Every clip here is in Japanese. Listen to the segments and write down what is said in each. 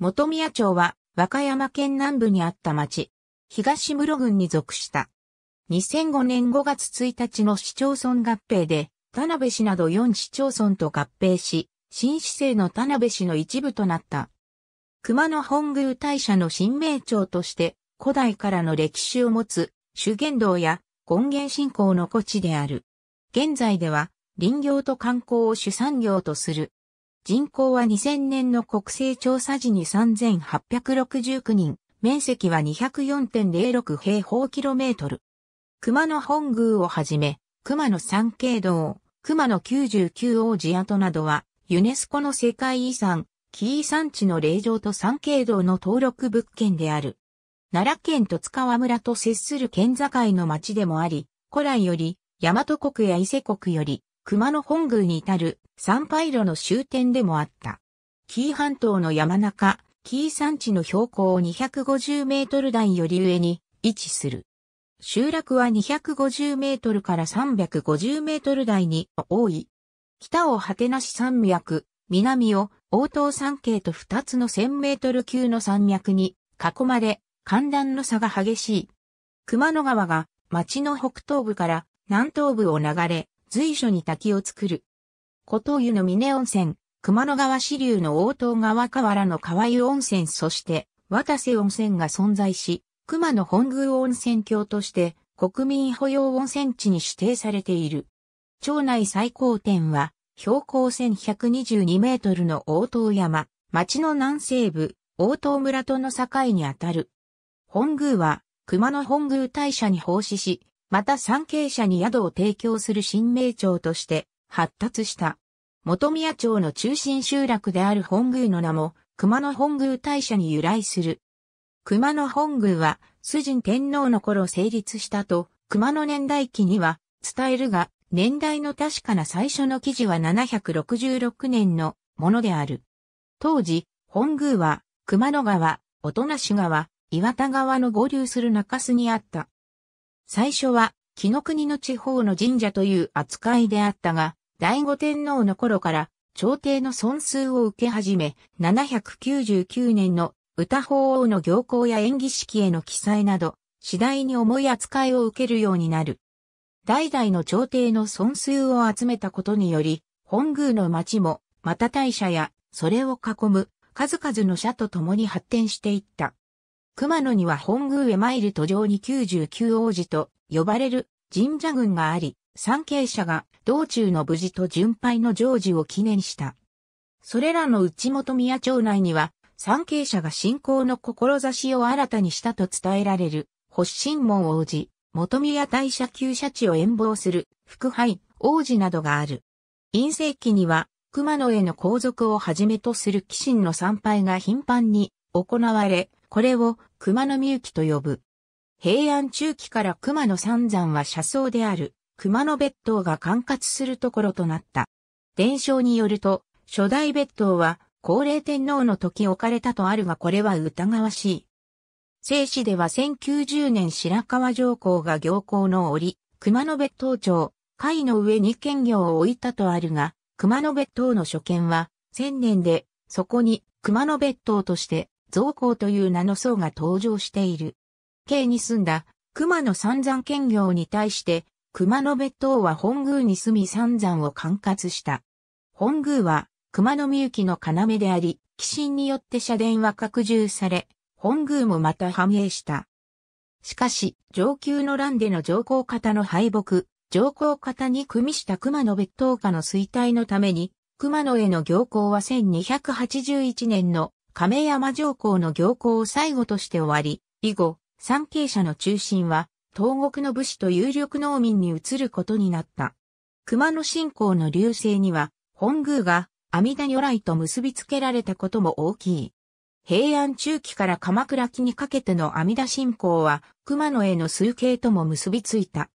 本宮町は和歌山県南部にあった町、東室郡に属した。2005年5月1日の市町村合併で、田辺市など4市町村と合併し、新市政の田辺市の一部となった。熊野本宮大社の新名町として、古代からの歴史を持つ修験道や権限信仰の古地である。現在では林業と観光を主産業とする人口は2000年の国勢調査時に3869人、面積は204.06平方キロメートル。熊野本宮をはじめ、熊野三景堂、熊野九十九王子跡などは、ユネスコの世界遺産、紀伊山地の霊場と三景堂の登録物件である。奈良県と塚和村と接する県境の町でもあり、古来より、大和国や伊勢国より、熊野本宮に至る参拝路の終点でもあった。紀伊半島の山中、紀伊山地の標高を250メートル台より上に位置する。集落は250メートルから350メートル台に多い。北を果てなし山脈、南を応答山系と2つの1000メートル級の山脈に囲まれ、寒暖の差が激しい。熊野川が町の北東部から南東部を流れ、随所に滝を作る。古東湯の峰温泉、熊野川支流の大東川河原の川湯温泉そして、渡瀬温泉が存在し、熊野本宮温泉郷として国民保養温泉地に指定されている。町内最高点は、標高1122メートルの大東山、町の南西部、大東村との境にあたる。本宮は、熊野本宮大社に奉仕し、また参詣者に宿を提供する新名町として発達した。元宮町の中心集落である本宮の名も熊野本宮大社に由来する。熊野本宮は、主人天皇の頃成立したと、熊野年代記には伝えるが、年代の確かな最初の記事は766年のものである。当時、本宮は、熊野川、音無川、岩田川の合流する中州にあった。最初は、木の国の地方の神社という扱いであったが、第五天皇の頃から、朝廷の尊数を受け始め、799年の歌法王の行幸や演技式への記載など、次第に重い扱いを受けるようになる。代々の朝廷の尊数を集めたことにより、本宮の町も、また大社や、それを囲む、数々の社と共に発展していった。熊野には本宮へ参る途上に九十九王子と呼ばれる神社群があり、参詣者が道中の無事と巡拝の成就を記念した。それらの内本宮町内には、参詣者が信仰の志を新たにしたと伝えられる、発信門王子、元宮大社旧社地を遠望する、福杯王子などがある。陰性期には、熊野への皇族をはじめとする騎神の参拝が頻繁に行われ、これを熊野みゆきと呼ぶ。平安中期から熊野三山は車窓である熊野別当が管轄するところとなった。伝承によると、初代別当は高齢天皇の時置かれたとあるがこれは疑わしい。聖史では1090年白川上皇が行幸の折、熊野別当町、海の上に県業を置いたとあるが、熊野別当の所見は、千年で、そこに熊野別当として造工という名の僧が登場している。京に住んだ熊野三山兼業に対して、熊野別当は本宮に住み三山を管轄した。本宮は熊野ゆ幸の要であり、寄進によって社殿は拡充され、本宮もまた繁栄した。しかし、上級の乱での上皇方の敗北、上皇方に組みした熊野別当家の衰退のために、熊野への行幸は1281年の亀山上皇の行幸を最後として終わり、以後、参詣者の中心は、東国の武士と有力農民に移ることになった。熊野信仰の流星には、本宮が阿弥陀如来と結びつけられたことも大きい。平安中期から鎌倉期にかけての阿弥陀信仰は、熊野への数形とも結びついた。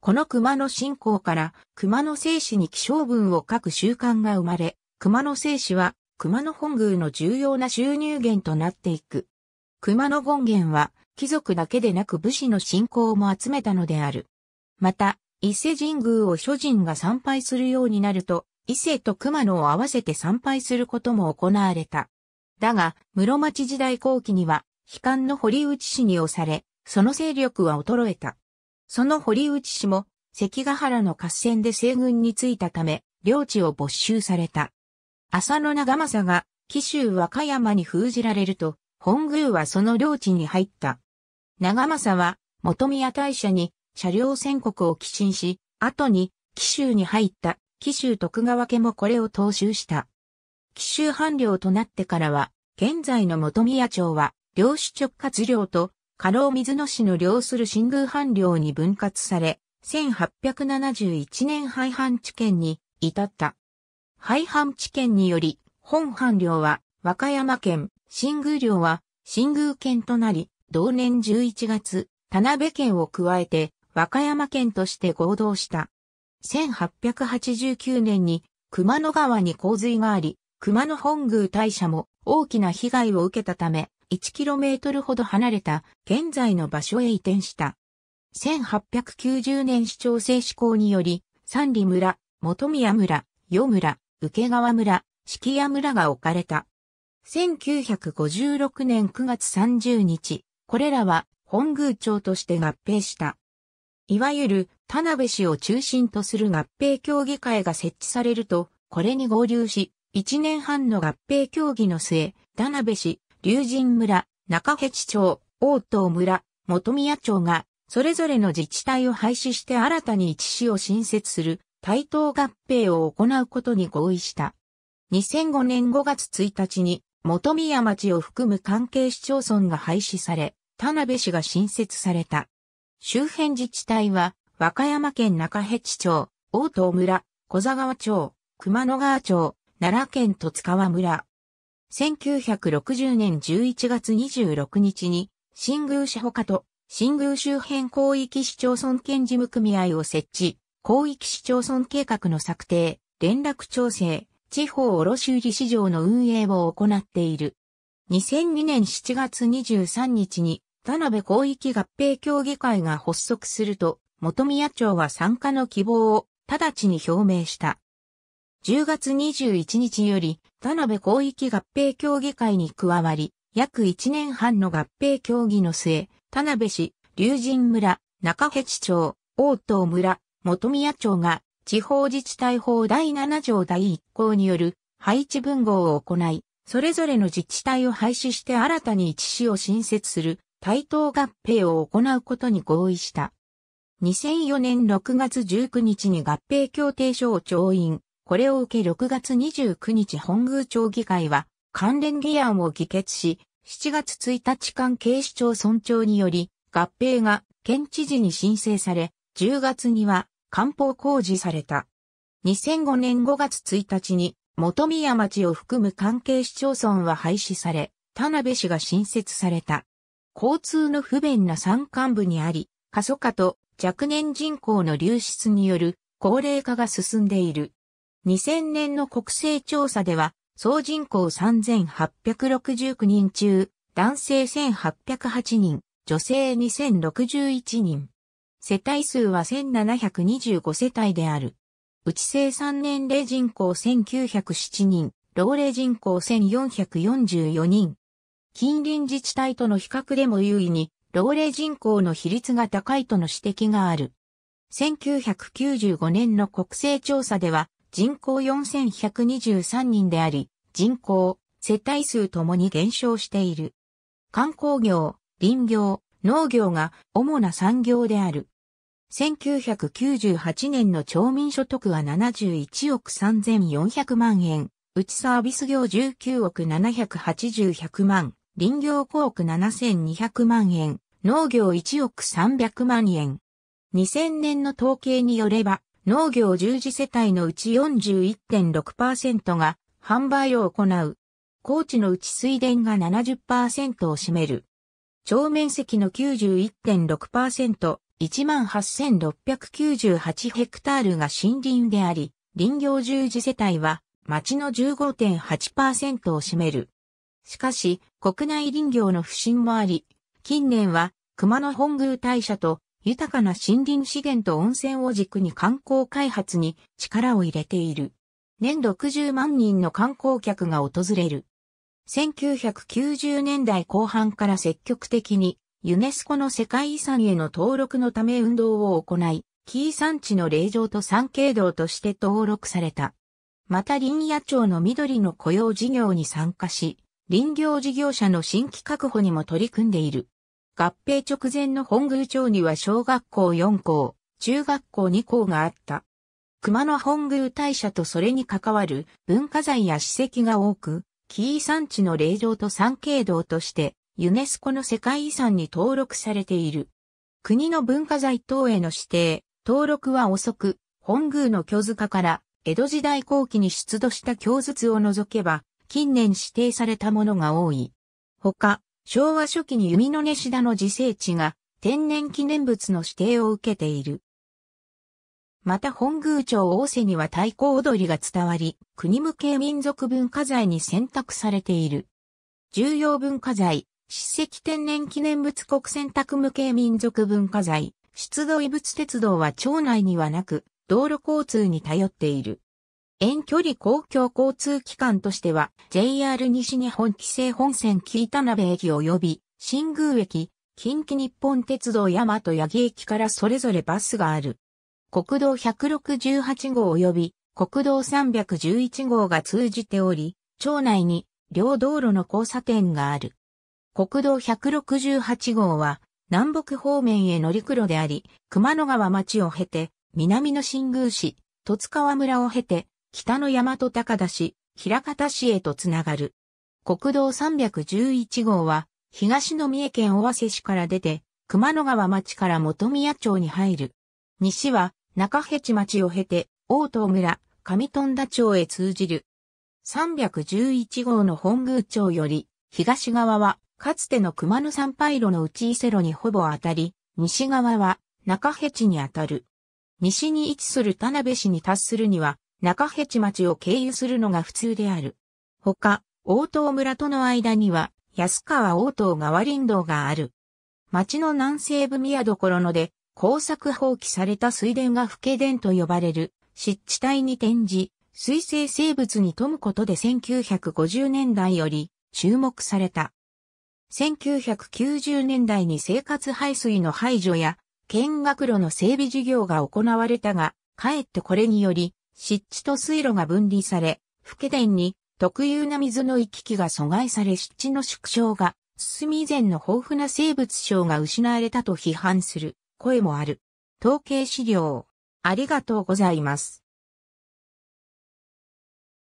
この熊野信仰から、熊野聖子に気象文を書く習慣が生まれ、熊野聖子は熊野本宮の重要な収入源となっていく。熊野権現は、貴族だけでなく武士の信仰も集めたのである。また、伊勢神宮を諸人が参拝するようになると、伊勢と熊野を合わせて参拝することも行われた。だが、室町時代後期には、悲観の堀内氏に押され、その勢力は衰えた。その堀内氏も、関ヶ原の合戦で西軍についたため、領地を没収された。浅野長政が紀州和歌山に封じられると、本宮はその領地に入った。長政は元宮大社に車両宣告を寄進し、後に紀州に入った紀州徳川家もこれを踏襲した。紀州藩領となってからは、現在の元宮町は、領主直轄領と、過労水野市の領する新宮藩領に分割され、1871年廃藩置県に至った。廃藩置県により、本藩領は和歌山県、新宮領は新宮県となり、同年11月、田辺県を加えて和歌山県として合同した。1889年に熊野川に洪水があり、熊野本宮大社も大きな被害を受けたため、1km ほど離れた現在の場所へ移転した。1890年市長制施行により、三里村、本宮村、与村、受川村、敷屋村が置かれた。1956年9月30日、これらは本宮町として合併した。いわゆる田辺市を中心とする合併協議会が設置されると、これに合流し、1年半の合併協議の末、田辺市、龍神村、中辺地町、大東村、元宮町が、それぞれの自治体を廃止して新たに一市を新設する対等合併を行うことに合意した。2005年5月1日に、元宮町を含む関係市町村が廃止され、田辺市が新設された。周辺自治体は、和歌山県中辺地町、大東村、小座川町、熊野川町、奈良県戸塚川村。1960年11月26日に、新宮市他と、新宮周辺広域市町村県事務組合を設置。広域市町村計画の策定、連絡調整、地方卸売市場の運営を行っている。2002年7月23日に田辺広域合併協議会が発足すると、元宮町は参加の希望を直ちに表明した。10月21日より田辺広域合併協議会に加わり、約1年半の合併協議の末、田辺市、龍神村、中辺地町、大東村、元宮町が地方自治体法第7条第1項による配置分合を行い、それぞれの自治体を廃止して新たに一市を新設する対等合併を行うことに合意した。2004年6月19日に合併協定書を調印、これを受け6月29日本宮町議会は関連議案を議決し、7月1日間警視庁村長により合併が県知事に申請され、10月には官報工事された。2005年5月1日に、元宮町を含む関係市町村は廃止され、田辺市が新設された。交通の不便な山間部にあり、過疎化と若年人口の流出による高齢化が進んでいる。2000年の国勢調査では、総人口3869人中、男性1808人、女性2061人。世帯数は1725世帯である。内生産年齢人口1907人、老齢人口1444人。近隣自治体との比較でも優位に、老齢人口の比率が高いとの指摘がある。1995年の国勢調査では、人口4123人であり、人口、世帯数ともに減少している。観光業、林業、農業が主な産業である。1998年の町民所得は71億3400万円、うちサービス業19億780万、林業5億7200万円、農業1億300万円。2000年の統計によれば、農業従事世帯のうち41.6%が販売を行う。高知のうち水田が70%を占める。町面積の91.6%、18,698ヘクタールが森林であり、林業従事世帯は町の15.8%を占める。しかし、国内林業の不振もあり、近年は熊野本宮大社と豊かな森林資源と温泉を軸に観光開発に力を入れている。年60万人の観光客が訪れる。1990年代後半から積極的にユネスコの世界遺産への登録のため運動を行い、紀伊山地の霊場と山経道として登録された。また林野町の緑の雇用事業に参加し、林業事業者の新規確保にも取り組んでいる。合併直前の本宮町には小学校4校、中学校2校があった。熊野本宮大社とそれに関わる文化財や史跡が多く、紀伊山地の霊場と山経道としてユネスコの世界遺産に登録されている。国の文化財等への指定、登録は遅く、本宮の京塚から江戸時代後期に出土した京筒を除けば、近年指定されたものが多い。ほか、昭和初期に弓の根下田の自生地が天然記念物の指定を受けている。また本宮町大瀬には太鼓踊りが伝わり、国向け民族文化財に選択されている。重要文化財、史跡天然記念物国選択無形民族文化財、出土遺物鉄道は町内にはなく、道路交通に頼っている。遠距離公共交通機関としては、JR 西日本規制本線北田鍋駅及び、新宮駅、近畿日本鉄道大和八木駅からそれぞれバスがある。国道168号及び国道311号が通じており、町内に両道路の交差点がある。国道168号は南北方面へ乗り黒であり、熊野川町を経て、南の新宮市、戸津川村を経て、北の大和高田市、平方市へとつながる。国道311号は、東の三重県尾鷲市から出て、熊野川町から本宮町に入る。西は、中辺地町を経て、大東村、上富田町へ通じる。311号の本宮町より、東側はかつての熊野参拝路の内伊勢路にほぼ当たり、西側は中辺地に当たる。西に位置する田辺市に達するには、中辺地町を経由するのが普通である。他、大東村との間には、安川大東川林道がある。町の南西部宮所ので、工作放棄された水田が不景田と呼ばれる、湿地帯に転じ、水生生物に富むことで1950年代より注目された。1990年代に生活排水の排除や見学路の整備事業が行われたが、かえってこれにより、湿地と水路が分離され、不家電に特有な水の行き来が阻害され湿地の縮小が進み以前の豊富な生物省が失われたと批判する声もある。統計資料。ありがとうございます。